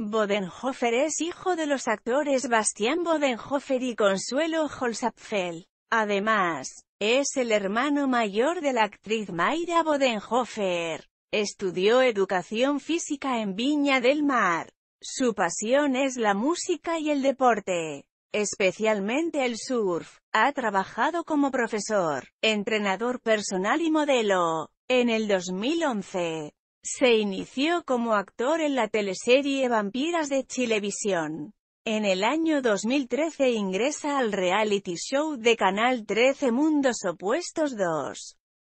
Bodenhofer es hijo de los actores Bastian Bodenhofer y Consuelo Holzapfel. Además, es el hermano mayor de la actriz Mayra Bodenhofer. Estudió educación física en Viña del Mar. Su pasión es la música y el deporte, especialmente el surf. Ha trabajado como profesor, entrenador personal y modelo. En el 2011, se inició como actor en la teleserie Vampiras de Chilevisión. En el año 2013 ingresa al reality show de Canal 13 Mundos Opuestos 2.